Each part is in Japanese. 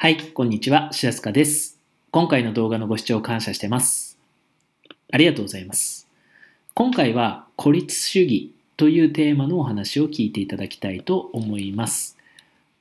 はい、こんにちは、すかです。今回の動画のご視聴感謝してます。ありがとうございます。今回は孤立主義というテーマのお話を聞いていただきたいと思います。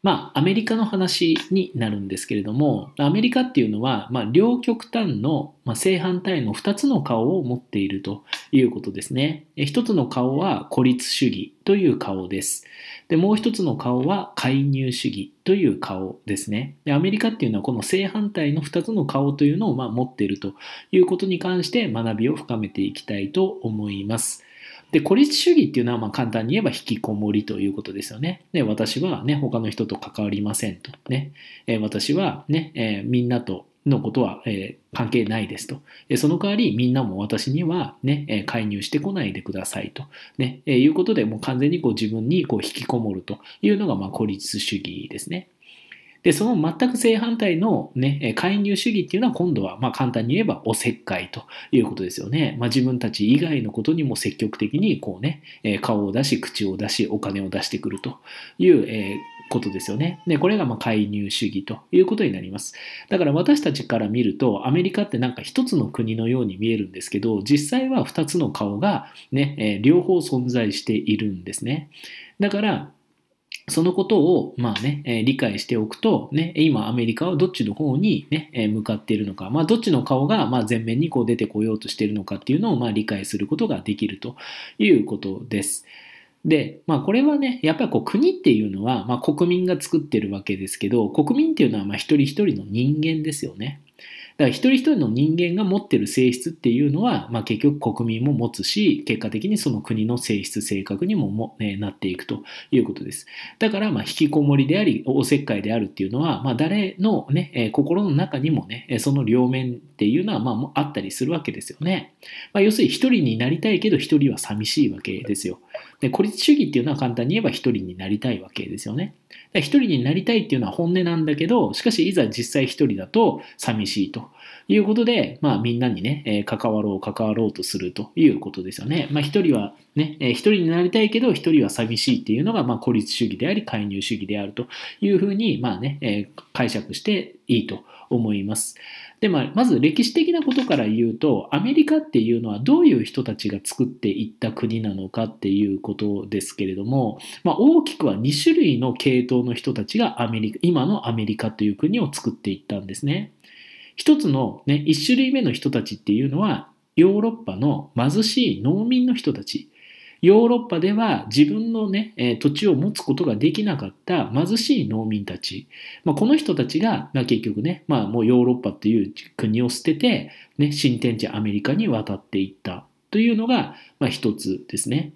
まあ、アメリカの話になるんですけれども、アメリカっていうのは、まあ、両極端の、まあ、正反対の2つの顔を持っているということですね。1つの顔は孤立主義という顔です。で、もう1つの顔は介入主義という顔ですね。で、アメリカっていうのはこの正反対の2つの顔というのを、ま持っているということに関して学びを深めていきたいと思います。で、孤立主義っていうのはまあ簡単に言えば引きこもりということですよね。で、私はね、他の人と関わりませんと。ね、え私はね、えみんなとのことは、え関係ないですと。その代わりみんなも私にはね、え介入してこないでくださいと。ね、えいうことでもう完全にこう自分にこう引きこもるというのがまあ孤立主義ですね。で、その全く正反対のね、介入主義っていうのは今度は、まあ簡単に言えばおせっかいということですよね。まあ自分たち以外のことにも積極的にこうね、顔を出し、口を出し、お金を出してくるという、えーことですよね。で、これがま介入主義ということになります。だから私たちから見ると、アメリカってなんか一つの国のように見えるんですけど、実際は2つの顔がね、え両方存在しているんですね。だから、そのことを、まあね、えー、理解しておくと、ね、今アメリカはどっちの方にね、えー、向かっているのか、まあどっちの顔が、まあ前面にこう出てこようとしているのかっていうのを、まあ理解することができるということです。で、まあこれはね、やっぱりこう国っていうのは、まあ国民が作ってるわけですけど、国民っていうのはまあ一人一人の人間ですよね。から一人一人の人間が持ってる性質っていうのは、まあ、結局国民も持つし、結果的にその国の性質、性格にもも、ね、なっていくということです。だから、まあ、引きこもりであり、おせっかいであるっていうのは、まあ、誰のね、え心の中にもね、その両面っていうのは、まあ、あったりするわけですよね。まあ、要するに一人になりたいけど、一人は寂しいわけですよ。で孤立主義っていうのは簡単に言えば一人になりたいわけですよね。一人になりたいっていうのは本音なんだけど、しかしいざ実際一人だと寂しいということで、まあみんなにね、えー、関わろう、関わろうとするということですよね。まあ一人はね、えー、人になりたいけど一人は寂しいっていうのが、まあ孤立主義であり、介入主義であるというふうに、まあね、えー、解釈していいと思います。で、まあ、まず歴史的なことから言うと、アメリカっていうのはどういう人たちが作っていった国なのかっていうことですけれども、まあ、大きくは2種類の系統の人たちがアメリカ、今のアメリカという国を作っていったんですね。一つのね、1種類目の人たちっていうのは、ヨーロッパの貧しい農民の人たち。ヨーロッパでは自分のね、え土地を持つことができなかった貧しい農民たち、まあ、この人たちが、まあ、結局ね、まあ、もうヨーロッパっていう国を捨てて、ね、新天地アメリカに渡っていったというのが、まあ、一つですね。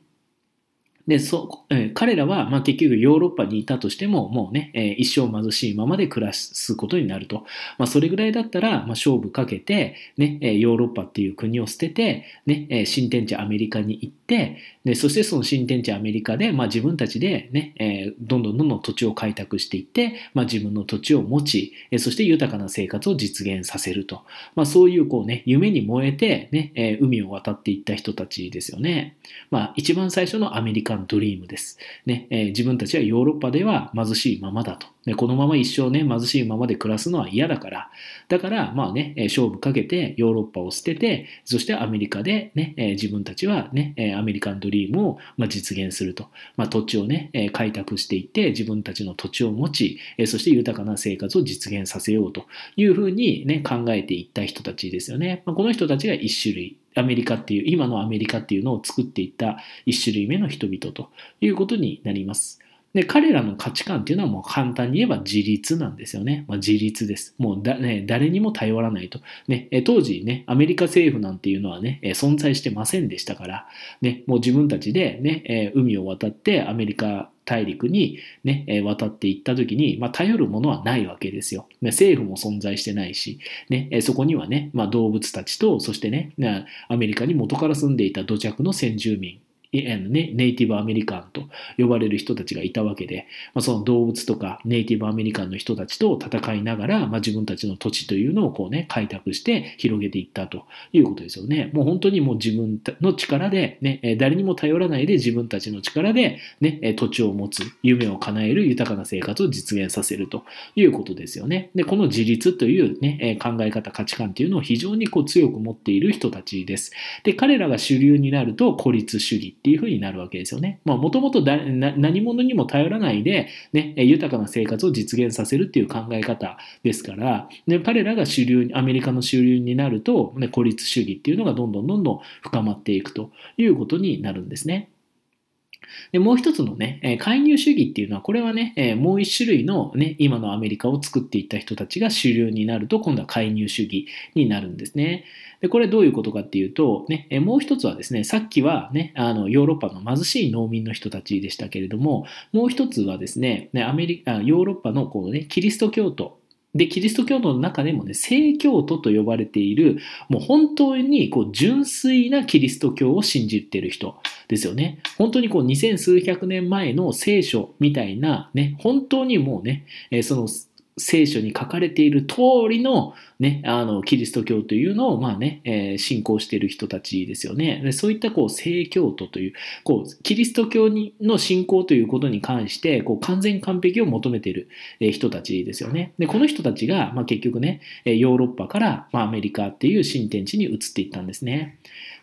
で、そ、えー、彼らは、まあ、結局ヨーロッパにいたとしても、もうね、えー、一生貧しいままで暮らすことになると。まあ、それぐらいだったら、まあ、勝負かけて、ね、えヨーロッパっていう国を捨てて、ね、え新天地アメリカに行って、で、そしてその新天地アメリカで、まあ、自分たちでね、えー、どんどんどんどん土地を開拓していって、まあ、自分の土地を持ち、えー、そして豊かな生活を実現させると。まあ、そういう、こうね、夢に燃えて、ね、えー、海を渡っていった人たちですよね。まあ、一番最初のアメリカドリームです。ねえー、自分たちはヨーロッパでは貧しいままだと。でこのまま一生ね、貧しいままで暮らすのは嫌だから。だから、まあね、勝負かけてヨーロッパを捨てて、そしてアメリカでね、えー、自分たちはね、アメリカンドリームを、まあ、実現すると。まあ、土地をね、開拓していって、自分たちの土地を持ち、そして豊かな生活を実現させようというふうにね、考えていった人たちですよね。まあ、この人たちが1種類アメリカっていう、今のアメリカっていうのを作っていった一種類目の人々ということになります。で、彼らの価値観っていうのはもう簡単に言えば自立なんですよね。まあ、自立です。もうだ、ね、誰にも頼らないと。ね、当時ね、アメリカ政府なんていうのはね、存在してませんでしたから、ね、もう自分たちでね、海を渡ってアメリカ大陸にね、え渡っていった時に、まあ、頼るものはないわけですよ。ね、政府も存在してないし、ね、えそこにはね、まあ、動物たちと、そしてね、アメリカに元から住んでいた土着の先住民ね、ネイティブアメリカンと呼ばれる人たちがいたわけで、まあ、その動物とかネイティブアメリカンの人たちと戦いながら、まあ、自分たちの土地というのをこうね、開拓して広げていったということですよね。もう本当にもう自分の力で、ね、誰にも頼らないで自分たちの力で、ね、土地を持つ、夢を叶える豊かな生活を実現させるということですよね。で、この自立という、ね、考え方、価値観というのを非常にこう強く持っている人たちです。で、彼らが主流になると孤立主義っていうふうになるわけですよね。まあ、もともと何者にも頼らないで、ね、豊かな生活を実現させるっていう考え方ですから、ね、彼らが主流に、アメリカの主流になると、ね、孤立主義っていうのがどんどんどんどん深まっていくということになるんですね。で、もう一つのね、介入主義っていうのは、これはね、もう一種類のね、今のアメリカを作っていった人たちが主流になると、今度は介入主義になるんですね。で、これどういうことかっていうと、ね、もう一つはですね、さっきはね、あの、ヨーロッパの貧しい農民の人たちでしたけれども、もう一つはですね、アメリカ、ヨーロッパのこうね、キリスト教徒で、キリスト教徒の中でもね、聖教徒と呼ばれている、もう本当にこう純粋なキリスト教を信じている人ですよね。本当にこう二千数百年前の聖書みたいなね、本当にもうね、その聖書に書かれている通りの,、ね、あのキリスト教というのを、まあねえー、信仰している人たちですよね。でそういったこう聖教徒というこうキリスト教にの信仰ということに関してこう完全完璧を求めている人たちですよね。でこの人たちが、まあ、結局ねヨーロッパから、まあ、アメリカっていう新天地に移っていったんですね。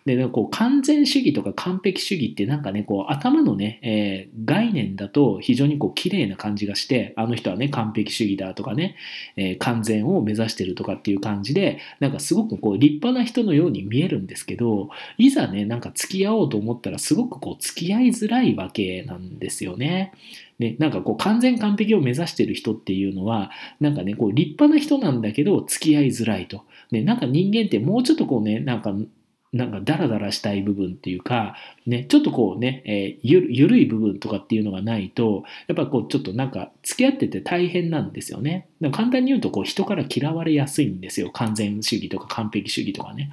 で、なんかこう完全主義とか完璧主義ってなんかね、こう頭のね、えー、概念だと非常にこう綺麗な感じがして、あの人はね、完璧主義だとかね、えー、完全を目指してるとかっていう感じで、なんかすごくこう立派な人のように見えるんですけど、いざね、なんか付き合おうと思ったらすごくこう付き合いづらいわけなんですよね。ね、なんかこう完全完璧を目指してる人っていうのは、なんかね、こう立派な人なんだけど付き合いづらいと。ね、なんか人間ってもうちょっとこうね、なんかなんかダラダラしたい部分っていうか、ね、ちょっとこうね、えー、ゆるい部分とかっていうのがないと、やっぱこうちょっとなんか付き合ってて大変なんですよね。か簡単に言うとこう人から嫌われやすいんですよ。完全主義とか完璧主義とかね。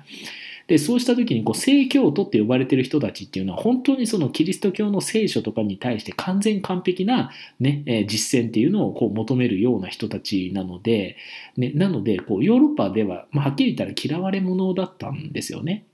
で、そうした時にこう正教徒って呼ばれてる人たちっていうのは本当にそのキリスト教の聖書とかに対して完全完璧なね、えー、実践っていうのをこう求めるような人たちなので、ね、なのでこうヨーロッパでは、まあ、はっきり言ったら嫌われ者だったんですよね。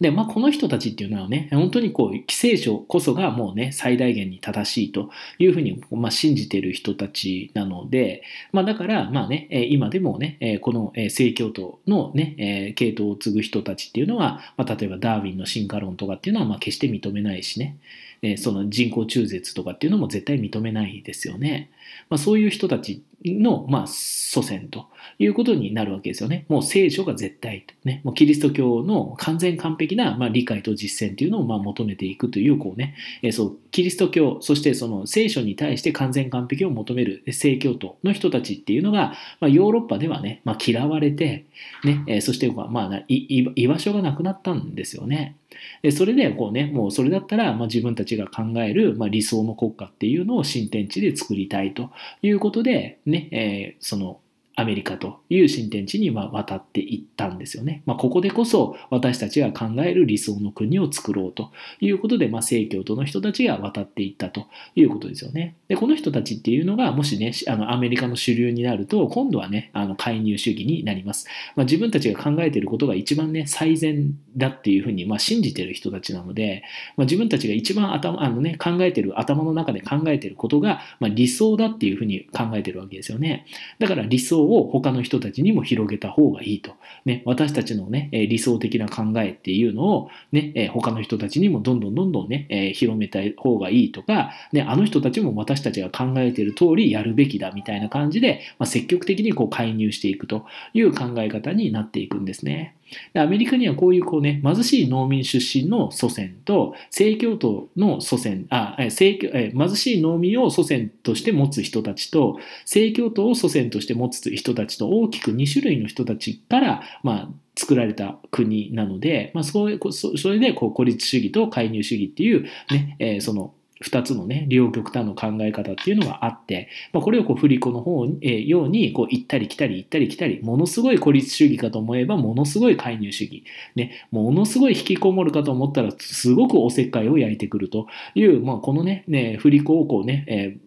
で、まあ、この人たちっていうのはね、本当にこう、寄生書こそがもうね、最大限に正しいというふうに、まあ、信じてる人たちなので、まあ、だから、まあね、今でもね、この正教徒のね、系統を継ぐ人たちっていうのは、まあ、例えばダーウィンの進化論とかっていうのは、まあ、決して認めないしね、えその人工中絶とかっていうのも絶対認めないですよね。まあ、そういう人たちの、まあ、祖先ということになるわけですよね。もう聖書が絶対、ね、もうキリスト教の完全完璧な、まあ、理解と実践というのを、まあ、求めていくという、こうね、えそう、キリスト教、そしてその聖書に対して完全完璧を求める聖教徒の人たちっていうのが、まあ、ヨーロッパではね、まあ、嫌われて、ね、えそして、まあ、い、居場所がなくなったんですよね。でそれでこうねもうそれだったら、まあ、自分たちが考える、まあ、理想の国家っていうのを新天地で作りたいということでね、えー、そのアメリカという新天地に渡っていったんですよね。まあ、ここでこそ私たちが考える理想の国を作ろうということで、まあ、正教徒の人たちが渡っていったということですよね。で、この人たちっていうのが、もしね、あのアメリカの主流になると、今度はね、あの介入主義になります。まあ、自分たちが考えていることが一番ね、最善だっていうふうに、ま信じてる人たちなので、ま自分たちが一番頭、あのね、考えてる、頭の中で考えてることが、ま理想だっていうふうに考えてるわけですよね。だから理想を他の人たちにも広げた方がいいと。ね、私たちのね、理想的な考えっていうのを、ね、他の人たちにもどんどんどんどんね、広めた方がいいとか、ね、あの人たちも私たちが考えてる通りやるべきだみたいな感じで、まあ、積極的にこう介入していくという考え方になっていくんですね。でアメリカにはこういうこう、ね、貧しい農民出身の祖先と正教徒の祖先あ正教貧しい農民を祖先として持つ人たちと正教徒を祖先として持つ人たちと大きく2種類の人たちから、まあ、作られた国なので、まあ、そそれでこう孤立主義と介入主義っていうね、ねえー、その2つのね、両極端の考え方っていうのがあって、まあ、これをこう振り子の方に、えー、ようにこう行ったり来たり行ったり来たり、ものすごい孤立主義かと思えばものすごい介入主義、ね、ものすごい引きこもるかと思ったらすごくおせっかいを焼いてくるという、まあ、このね、ね振り子をこうね、え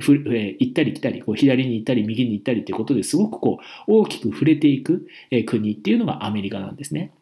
ーふえー、行ったり来たりこう左に行ったり右に行ったりということですごくこう大きく触れていく、えー、国っていうのがアメリカなんですね。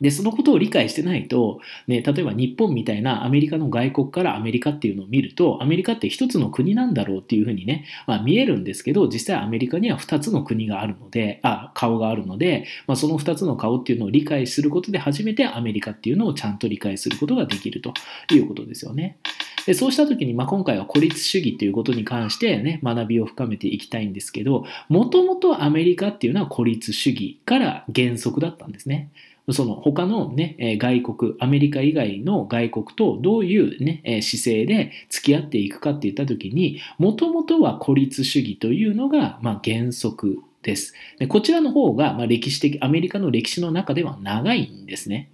で、そのことを理解してないと、ね、例えば日本みたいなアメリカの外国からアメリカっていうのを見ると、アメリカって一つの国なんだろうっていうふうにね、まあ、見えるんですけど、実際アメリカには二つの国があるので、あ、顔があるので、まあ、その二つの顔っていうのを理解することで初めてアメリカっていうのをちゃんと理解することができるということですよね。でそうした時に、まあ、今回は孤立主義ということに関してね、学びを深めていきたいんですけど、もともとアメリカっていうのは孤立主義から原則だったんですね。その他のね、外国、アメリカ以外の外国とどういうね、姿勢で付き合っていくかって言った時に、もともとは孤立主義というのが、まあ、原則です。でこちらの方が、まあ、歴史的、アメリカの歴史の中では長いんですね。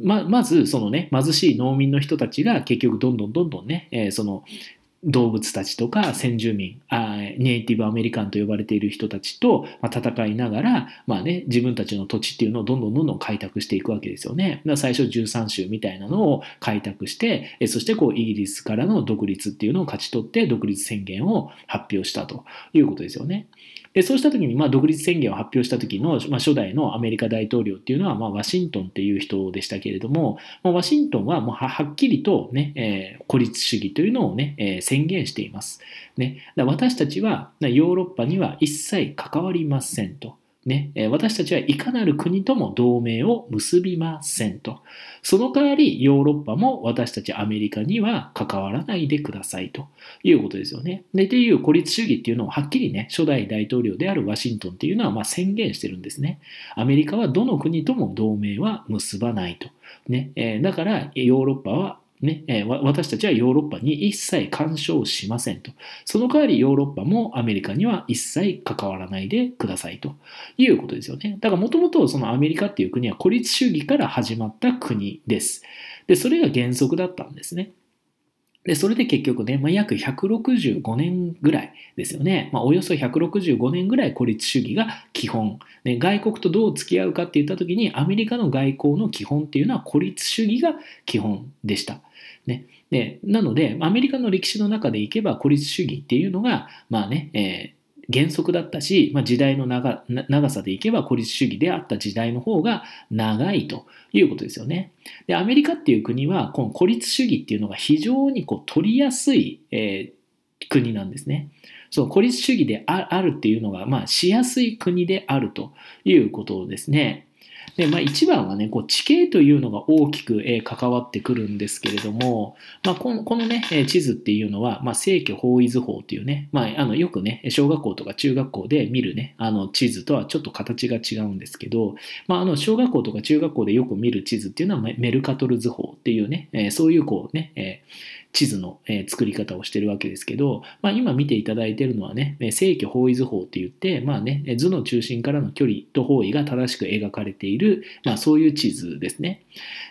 ままずそのね貧しい農民の人たちが結局どんどんどんどんね、えその動物たちとか先住民あネイティブアメリカンと呼ばれている人たちと、戦いながら、まあね、自分たちの土地っていうのをどんどんどんどん開拓していくわけですよね。だ最初13州みたいなのを開拓してそしてこうイギリスからの独立っていうのを勝ち取って独立宣言を発表したということですよね。でそうした時に、まあ、独立宣言を発表した時の、まあ、初代のアメリカ大統領っていうのは、まあ、ワシントンっていう人でしたけれども、まあ、ワシントンはもうはっきりとね、えー、孤立主義というのをね、えー、宣言しています。ね、私たちはヨーロッパには一切関わりませんと。ね、私たちはいかなる国とも同盟を結びませんと。その代わりヨーロッパも私たちアメリカには関わらないでくださいということですよね。で、っていう孤立主義っていうのをはっきりね、初代大統領であるワシントンっていうのはま宣言してるんですね。アメリカはどの国とも同盟は結ばないと。ね、だからヨーロッパはねえ私たちはヨーロッパに一切干渉しませんと。その代わりヨーロッパもアメリカには一切関わらないでくださいということですよね。だからもともとそのアメリカっていう国は孤立主義から始まった国です。で、それが原則だったんですね。で、それで結局ね、まあ、約165年ぐらいですよね。まあ、およそ165年ぐらい孤立主義が基本。ね、外国とどう付き合うかって言った時に、アメリカの外交の基本っていうのは孤立主義が基本でした。ね。で、なので、アメリカの歴史の中でいけば孤立主義っていうのが、まあね、えー、原則だったし、まあ、時代の長長さでいけば孤立主義であった時代の方が長いということですよね。で、アメリカっていう国は、この孤立主義っていうのが非常にこう取りやすい、えー、国なんですね。そう、孤立主義であるっていうのが、まあ、しやすい国であるということですね。で、まあ、一番はね、こう地形というのが大きく、え関わってくるんですけれども、まあ、このこのね、地図っていうのは、まあ、正規方位図法というね、まあ、あのよくね、小学校とか中学校で見るね、あの地図とはちょっと形が違うんですけど、まあ、あの小学校とか中学校でよく見る地図っていうのはメルカトル図法っていうね、えそういうこうね、え地図の、え作り方をしてるわけですけど、まあ、今見ていただいてるのはね、正距方位図法って言って、まあね、図の中心からの距離と方位が正しく描かれている、まあ、そういう地図ですね。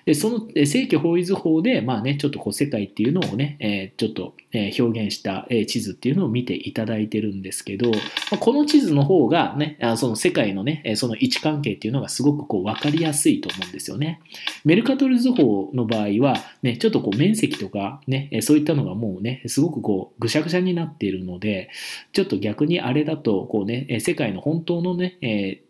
でその正距方位図法で、まあね、ちょっとこう世界っていうのをね、えちょっと表現した地図っていうのを見ていただいてるんですけど、この地図の方がね、その世界のね、その位置関係っていうのがすごくこう分かりやすいと思うんですよね。メルカトル図法の場合は、ね、ちょっとこう面積とかね、そういったのがもうね、すごくこう、ぐしゃぐしゃになっているので、ちょっと逆にあれだと、こうね、世界の本当のね、えー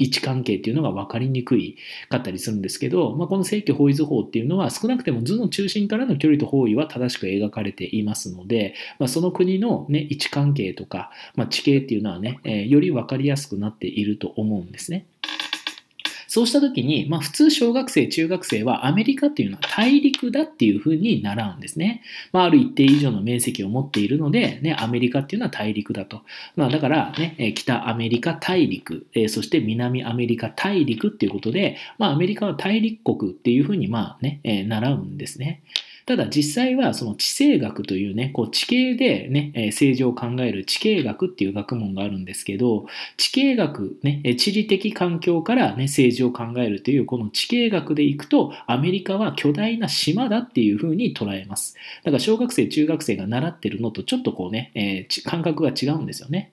位置関係っていうのが分かりにくいかったりするんですけど、まあ、この正規方位図法っていうのは少なくても図の中心からの距離と方位は正しく描かれていますので、まあ、その国の、ね、位置関係とか、まあ、地形っていうのはね、えー、より分かりやすくなっていると思うんですね。そうした時に、まあ、普通小学生、中学生はアメリカっていうのは大陸だっていうふうに習うんですね。まあ、ある一定以上の面積を持っているので、ね、アメリカっていうのは大陸だと。まあ、だからね、北アメリカ大陸、そして南アメリカ大陸っていうことで、まあ、アメリカは大陸国っていうふうにまあね、え習うんですね。ただ実際はその地政学というね、こう地形でね、政治を考える地形学っていう学問があるんですけど、地形学、ね、地理的環境からね、政治を考えるというこの地形学でいくと、アメリカは巨大な島だっていうふうに捉えます。だから小学生、中学生が習ってるのとちょっとこうね、えー、感覚が違うんですよね。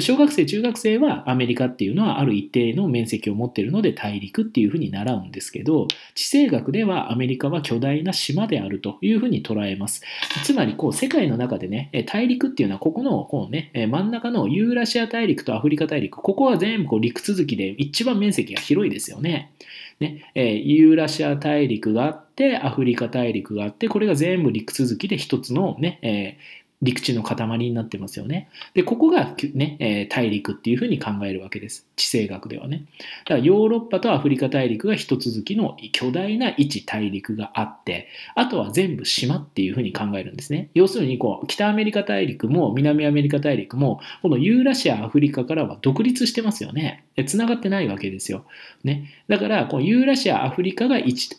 小学生、中学生はアメリカっていうのはある一定の面積を持っているので大陸っていうふうに習うんですけど、地政学ではアメリカは巨大な島であるというふうに捉えます。つまり、こう、世界の中でね、大陸っていうのはここの、こうね、真ん中のユーラシア大陸とアフリカ大陸、ここは全部こう陸続きで一番面積が広いですよね。ね、えユーラシア大陸があって、アフリカ大陸があって、これが全部陸続きで一つのね、え陸地の塊になってますよね。で、ここがね、え大陸っていうふうに考えるわけです。地政学ではね。だからヨーロッパとアフリカ大陸が一続きの巨大な一大陸があって、あとは全部島っていうふうに考えるんですね。要するにこう、北アメリカ大陸も南アメリカ大陸も、このユーラシア、アフリカからは独立してますよね。つながってないわけですよ。ね、だからこのユーラシアアフリカが一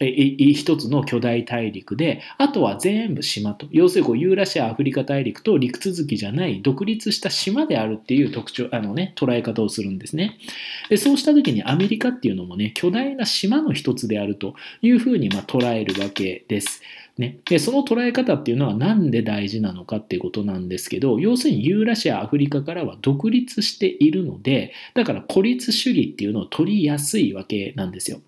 つの巨大大陸であとは全部島と要するにこうユーラシアアフリカ大陸と陸続きじゃない独立した島であるっていう特徴あの、ね、捉え方をするんですねでそうした時にアメリカっていうのもね巨大な島の一つであるというふうにま捉えるわけです。ね、でその捉え方っていうのは何で大事なのかっていうことなんですけど要するにユーラシアアフリカからは独立しているのでだから孤立主義っていうのを取りやすいわけなんですよ。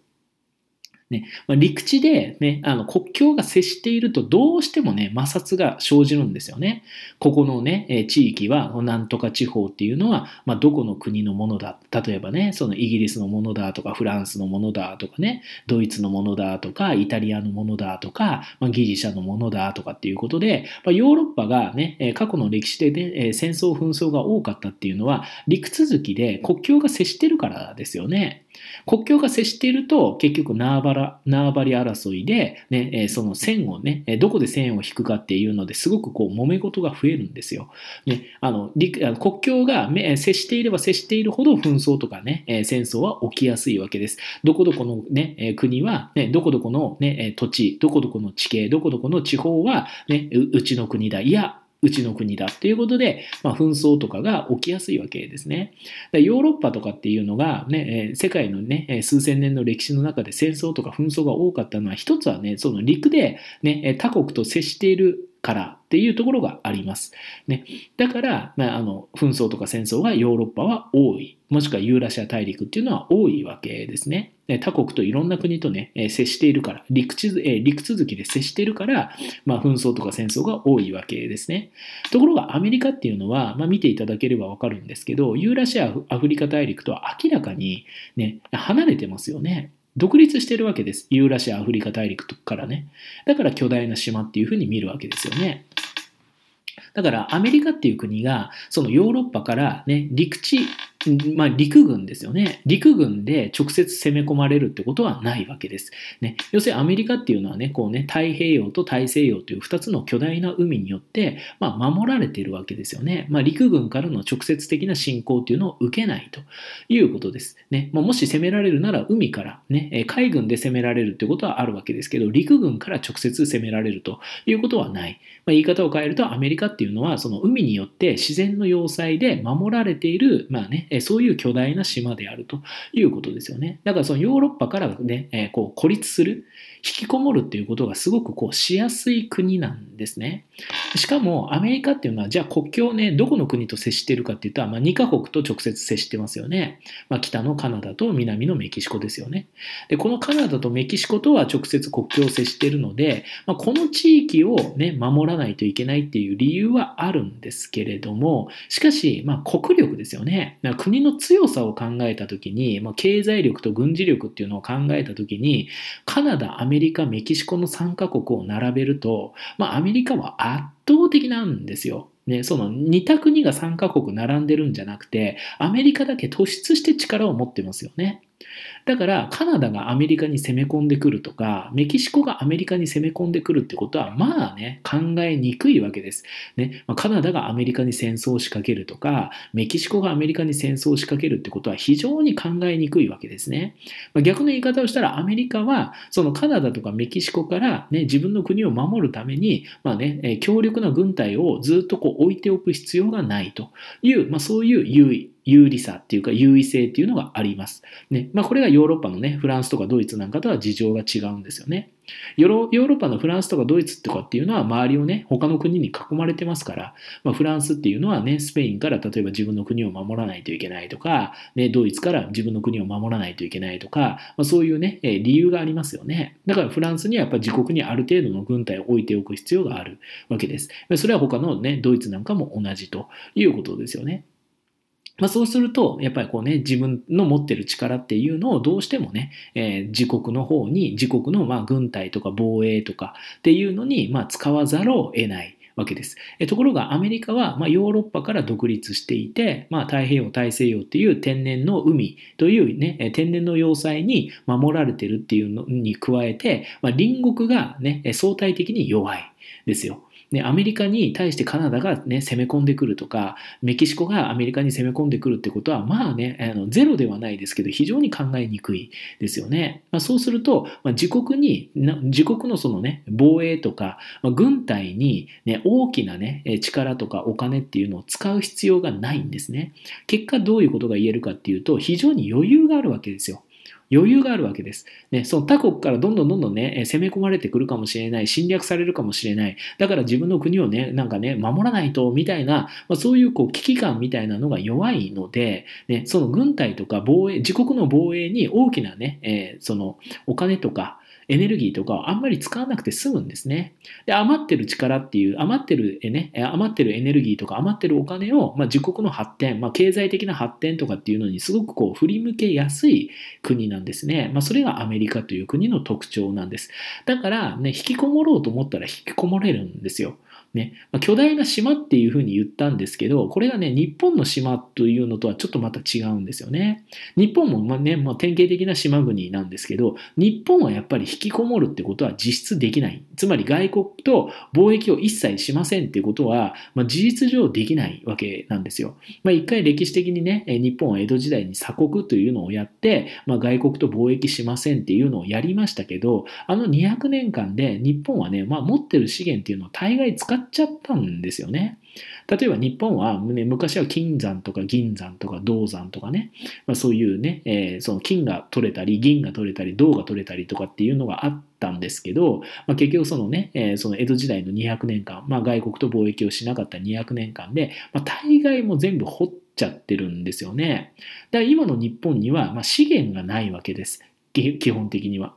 ねまあ、陸地で、ね、あの国境が接しているとどうしてもね、摩擦が生じるんですよね。ここのね、え地域は、なんとか地方っていうのは、まあ、どこの国のものだ。例えばね、そのイギリスのものだとか、フランスのものだとかね、ドイツのものだとか、イタリアのものだとか、まあ、ギリシャのものだとかっていうことで、まヨーロッパがね、過去の歴史で、ね、戦争、紛争が多かったっていうのは、陸続きで国境が接してるからですよね。国境が接していると、結局、ナーバ縄張り争いで、ね、その線をね、どこで線を引くかっていうのですごくこう揉め事が増えるんですよ。ね、あの国境が接していれば接しているほど紛争とかね、戦争は起きやすいわけです。どこどこの、ね、国は、ね、どこどこの、ね、土地、どこどこの地形、どこどこの地方は、ね、うちの国だ。いや、うちの国だっていうことで、まあ、紛争とかが起きやすいわけですね。ヨーロッパとかっていうのが、ね、世界のね、数千年の歴史の中で戦争とか紛争が多かったのは、一つはね、その陸で、ね、他国と接しているからっていうところがあります。ね、だから、まあ、あの紛争とか戦争がヨーロッパは多いもしくはユーラシア大陸っていうのは多いわけですね。他国といろんな国とね、え接しているから陸地、え陸続きで接しているから、まあ、紛争とか戦争が多いわけですね。ところがアメリカっていうのは、まあ、見ていただければわかるんですけどユーラシアアフリカ大陸とは明らかに、ね、離れてますよね。独立してるわけです。ユーラシア、アフリカ大陸からね。だから巨大な島っていうふうに見るわけですよね。だからアメリカっていう国が、そのヨーロッパからね、陸地まあ、陸軍ですよね。陸軍で直接攻め込まれるってことはないわけです。ね、要するにアメリカっていうのはね、こうね、太平洋と大西洋という2つの巨大な海によって、まあ、守られているわけですよね。まあ、陸軍からの直接的な侵攻っていうのを受けないということです。ね、まあ、もし攻められるなら海から、ね、海軍で攻められるってことはあるわけですけど、陸軍から直接攻められるということはない。まあ、言い方を変えると、アメリカっていうのは、その海によって自然の要塞で守られている、まあね、えそういう巨大な島であるということですよね。だからそのヨーロッパからね、えこう孤立する、引きこもるっていうことがすごくこうしやすい国なんですね。しかもアメリカっていうのは、じゃあ国境ね、どこの国と接してるかっていうと、まあ、2カ国と直接接してますよね。まあ、北のカナダと南のメキシコですよね。で、このカナダとメキシコとは直接国境を接してるので、まあ、この地域をね、守らないといけないっていう理由はあるんですけれども、しかし、まあ、国力ですよね。国の強さを考えた時に、まあ、経済力と軍事力っていうのを考えた時にカナダアメリカメキシコの3カ国を並べると、まあ、アメリカは圧倒的なんですよ。ね、その似た国が3カ国並んでるんじゃなくてアメリカだけ突出して力を持ってますよね。だからカナダがアメリカに攻め込んでくるとか、メキシコがアメリカに攻め込んでくるってことは、まあね、考えにくいわけです。ね、まあ、カナダがアメリカに戦争を仕掛けるとか、メキシコがアメリカに戦争を仕掛けるってことは非常に考えにくいわけですね。まあ、逆の言い方をしたら、アメリカはそのカナダとかメキシコから、ね、自分の国を守るために、まあね、強力な軍隊をずっとこう置いておく必要がないという、まあ、そういう優位。有利さっていうか優位性っていうのがあります。ね。まあこれがヨーロッパのね、フランスとかドイツなんかとは事情が違うんですよね。ヨーロッパのフランスとかドイツとかっていうのは周りをね、他の国に囲まれてますから、まあ、フランスっていうのはね、スペインから例えば自分の国を守らないといけないとか、ね、ドイツから自分の国を守らないといけないとか、まあ、そういうね、理由がありますよね。だからフランスにはやっぱ自国にある程度の軍隊を置いておく必要があるわけです。それは他のね、ドイツなんかも同じということですよね。まあ、そうすると、やっぱりこうね、自分の持ってる力っていうのをどうしてもね、えー、自国の方に、自国のまあ軍隊とか防衛とかっていうのにまあ使わざるを得ない。わけです。ところがアメリカは、まあ、ヨーロッパから独立していて、まあ、太平洋大西洋っていう天然の海というね天然の要塞に守られてるっていうのに加えて、まあ、隣国がね相対的に弱いですよ。ね、アメリカに対してカナダが、ね、攻め込んでくるとか、メキシコがアメリカに攻め込んでくるってことは、まあね、あのゼロではないですけど、非常に考えにくいですよね。まあ、そうすると、まあ、自国に、自国のそのね、防衛とか、まあ、軍隊に、ね、大きなね、力とかお金っていうのを使う必要がないんですね。結果どういうことが言えるかっていうと、非常に余裕があるわけですよ。余裕があるわけです。ね、その他国からどんどんどんどんね、攻め込まれてくるかもしれない、侵略されるかもしれない、だから自分の国をね、なんかね、守らないと、みたいな、まあ、そういうこう危機感みたいなのが弱いので、ね、その軍隊とか防衛、自国の防衛に大きなね、えー、そのお金とか、エネルギーとかをあんまり使わなくて済むんですね。で、余ってる力っていう、余ってる、ね、余ってるエネルギーとか余ってるお金を、まあ、自国の発展、まあ、経済的な発展とかっていうのにすごくこう振り向けやすい国なんですね。まあ、それがアメリカという国の特徴なんです。だから、ね、引きこもろうと思ったら引きこもれるんですよ。ね。まあ、巨大な島っていうふうに言ったんですけど、これがね、日本の島というのとはちょっとまた違うんですよね。日本もまあね、まあ、典型的な島国なんですけど、日本はやっぱり引きこもるってことは実質できない。つまり外国と貿易を一切しませんってことは、まあ、事実上できないわけなんですよ。まあ、一回歴史的にね、日本は江戸時代に鎖国というのをやって、まあ、外国と貿易しませんっていうのをやりましたけど、あの200年間で日本はね、まあ、持ってる資源っていうのを大概使っっちゃったんですよね。例えば日本は、ね、昔は金山とか銀山とか銅山とかね、まあ、そういうね、えー、その金が取れたり銀が取れたり銅が取れたりとかっていうのがあったんですけど、まあ、結局そのね、えー、その江戸時代の200年間、まあ、外国と貿易をしなかった200年間で、まあ、大概も全部掘っちゃってるんですよね。だから今の日本には、まあ、資源がないわけです。基本的には。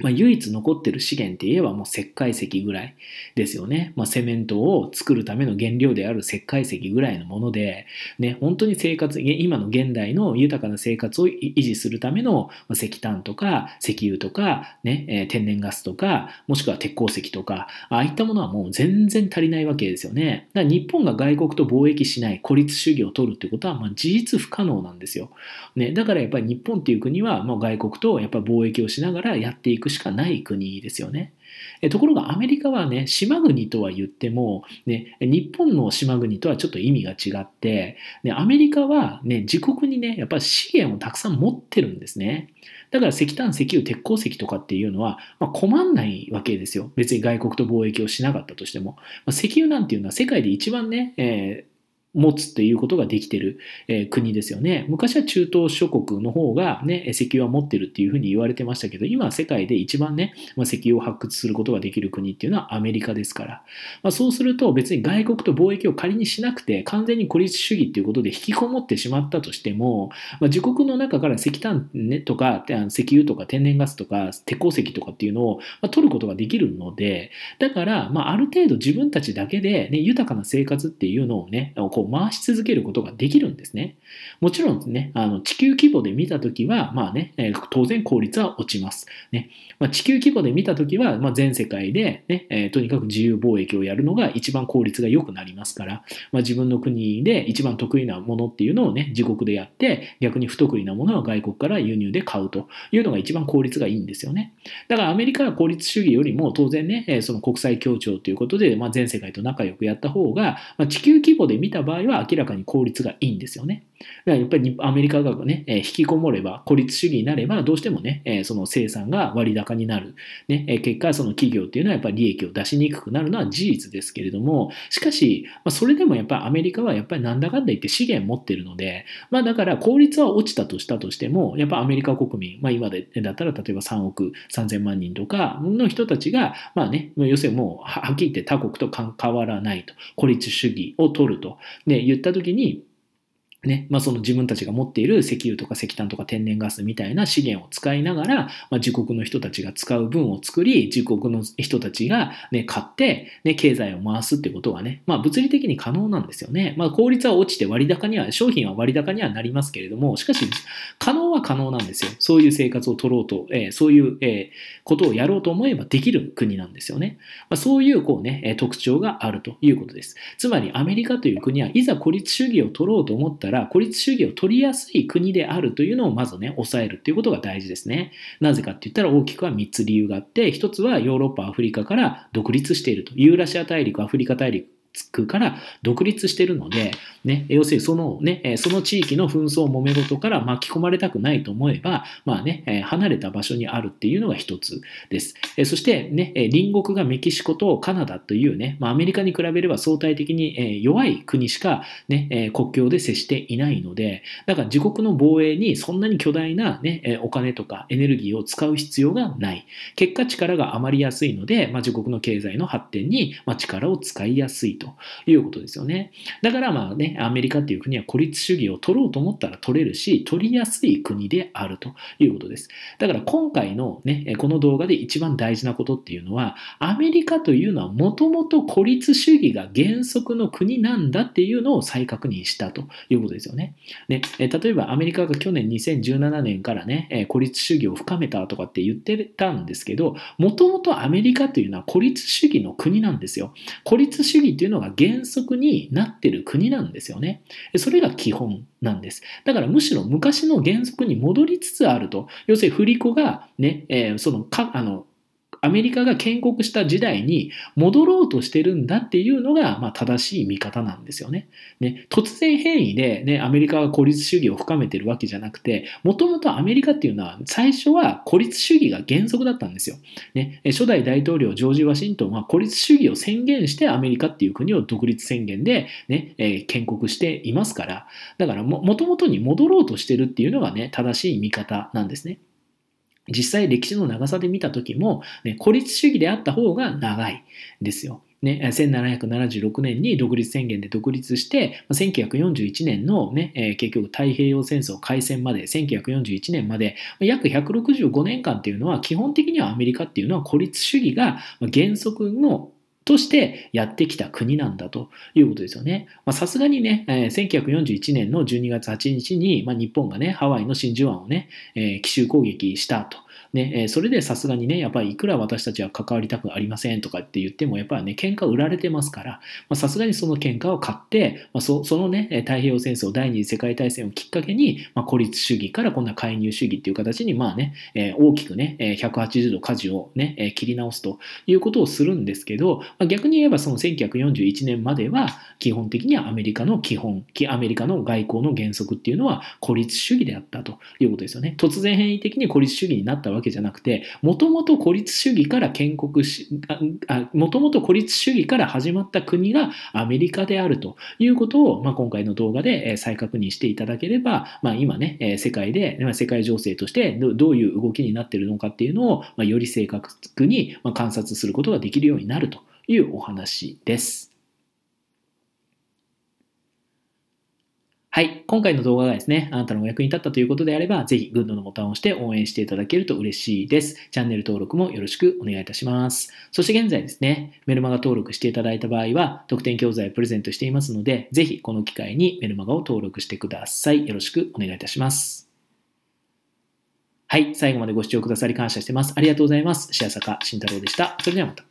まあ、唯一残ってる資源って言えばもう石灰石ぐらいですよね。まあ、セメントを作るための原料である石灰石ぐらいのもので、ね、本当に生活、今の現代の豊かな生活を維持するための石炭とか石油とか、ね、え天然ガスとか、もしくは鉄鉱石とか、ああいったものはもう全然足りないわけですよね。だから日本が外国と貿易しない孤立主義を取るってことは、まあ、事実不可能なんですよ。ね、だからやっぱり日本っていう国はもう外国とやっぱ貿易をしながらやっていくしかない国ですよね。ところがアメリカはね、島国とは言っても、ね、日本の島国とはちょっと意味が違って、ね、アメリカはね、自国にね、やっぱり資源をたくさん持ってるんですね。だから石炭、石油、鉄鉱石とかっていうのは、まあ、困んないわけですよ。別に外国と貿易をしなかったとしても。まあ、石油なんていうのは世界で一番ね、えー持つっていうことができてる、え国ですよね。昔は中東諸国の方がね、石油は持ってるっていうふうに言われてましたけど、今は世界で一番ね、まあ、石油を発掘することができる国っていうのはアメリカですから。まあ、そうすると別に外国と貿易を仮にしなくて、完全に孤立主義っていうことで引きこもってしまったとしても、まあ、自国の中から石炭、ね、とか、石油とか天然ガスとか鉄鉱石とかっていうのを、ま取ることができるので、だから、まあ、ある程度自分たちだけで、ね、豊かな生活っていうのをね、こう回し続けることができるんですね。もちろんね、あの地球規模で見たときは、まあね、え当然効率は落ちます。ねまあ、地球規模で見たときは、まあ、全世界でね、えとにかく自由貿易をやるのが一番効率が良くなりますから、まあ、自分の国で一番得意なものっていうのをね、自国でやって、逆に不得意なものは外国から輸入で買うというのが一番効率がいいんですよね。だからアメリカは効率主義よりも当然ね、その国際協調ということで、まあ、全世界と仲良くやった方が、まあ、地球規模で見た場合は明らかに効率がいいんですよね。やっぱりアメリカがね、え引きこもれば、孤立主義になれば、どうしてもね、えその生産が割高になる。ね、え結果、その企業っていうのはやっぱり利益を出しにくくなるのは事実ですけれども、しかし、まそれでもやっぱりアメリカはやっぱりなんだかんだ言って資源持ってるので、まあだから効率は落ちたとしたとしても、やっぱアメリカ国民、まあ今でだったら例えば3億3000万人とかの人たちが、まあね、要するにもうはっきり言って他国と変わらないと、孤立主義を取ると、ね、言ったきに、ね、まあ、その自分たちが持っている石油とか石炭とか天然ガスみたいな資源を使いながら、まあ、自国の人たちが使う分を作り、自国の人たちが、ね、買って、ね、経済を回すってことはね、まあ、物理的に可能なんですよね。まあ、効率は落ちて割高には、商品は割高にはなりますけれども、しかし、可能は可能なんですよ。そういう生活を取ろうと、えー、そういう、えー、ことをやろうと思えばできる国なんですよね。まあ、そういう、こうね、特徴があるということです。つまり、アメリカという国はいざ孤立主義を取ろうと思ったから孤立主義を取りやすい国であるというのをまずね、抑えるっていうことが大事ですね。なぜかって言ったら大きくは3つ理由があって、1つはヨーロッパ、アフリカから独立していると。ユーラシア大陸、アフリカ大陸つくから独立してるので、ね、要するにそのね、その地域の紛争揉め事から巻き込まれたくないと思えば、まあね、離れた場所にあるっていうのが一つです。そしてね、隣国がメキシコとカナダというね、まあ、アメリカに比べれば相対的に弱い国しかね、国境で接していないので、だから自国の防衛にそんなに巨大なね、お金とかエネルギーを使う必要がない。結果力が余りやすいので、まあ、自国の経済の発展に力を使いやすい。ということですよね。だからまあね、アメリカっていう国は孤立主義を取ろうと思ったら取れるし、取りやすい国であるということです。だから今回のね、この動画で一番大事なことっていうのは、アメリカというのはもともと孤立主義が原則の国なんだっていうのを再確認したということですよね。ね例えばアメリカが去年2017年からね、孤立主義を深めたとかって言ってたんですけど、もともとアメリカというのは孤立主義の国なんですよ。孤立主義っていうていうのが原則になってる国なんですよね。それが基本なんです。だからむしろ昔の原則に戻りつつあると。要するに振り子がね、えー、そのか、あの、アメリカが建国した時代に戻ろうとしてるんだっていうのが、まあ、正しい見方なんですよね。ね突然変異で、ね、アメリカが孤立主義を深めてるわけじゃなくて、もともとアメリカっていうのは最初は孤立主義が原則だったんですよ。ね、初代大統領ジョージ・ワシントンは孤立主義を宣言してアメリカっていう国を独立宣言でね、えー、建国していますから、だからもともとに戻ろうとしてるっていうのがね、正しい見方なんですね。実際歴史の長さで見た時も、ね、孤立主義であった方が長いですよ。ね、1776年に独立宣言で独立して、1941年の、ね、えー、結局太平洋戦争開戦まで、1941年まで、約165年間っていうのは、基本的にはアメリカっていうのは孤立主義が原則のとしてやってきた国なんだということですよね。さすがにね、えー、1941年の12月8日に、まあ、日本がね、ハワイの真珠湾をね、えー、奇襲攻撃したとね、えそれでさすがにね、やっぱりいくら私たちは関わりたくありませんとかって言っても、やっぱりね、喧嘩売られてますから、さすがにその喧嘩を買って、まあ、そのね、太平洋戦争、第二次世界大戦をきっかけに、まあ、孤立主義からこんな介入主義っていう形に、まあね、え大きくね、180度舵をね、え切り直すということをするんですけど、まあ、逆に言えばその1941年までは、基本的にはアメリカの基本、アメリカの外交の原則っていうのは孤立主義であったということですよね。突然変異的に孤立主義になったわわけじゃなくて、もともと孤立主義から建国し、もともと孤立主義から始まった国がアメリカであるということを、まあ、今回の動画で再確認していただければ、まあ、今ね、世界で、世界情勢としてどういう動きになっているのかっていうのを、まあ、より正確に観察することができるようになるというお話です。はい。今回の動画がですね、あなたのお役に立ったということであれば、ぜひ、グッドのボタンを押して応援していただけると嬉しいです。チャンネル登録もよろしくお願いいたします。そして現在ですね、メルマガ登録していただいた場合は、特典教材をプレゼントしていますので、ぜひ、この機会にメルマガを登録してください。よろしくお願いいたします。はい。最後までご視聴くださり感謝してます。ありがとうございます。白坂慎太郎でした。それではまた。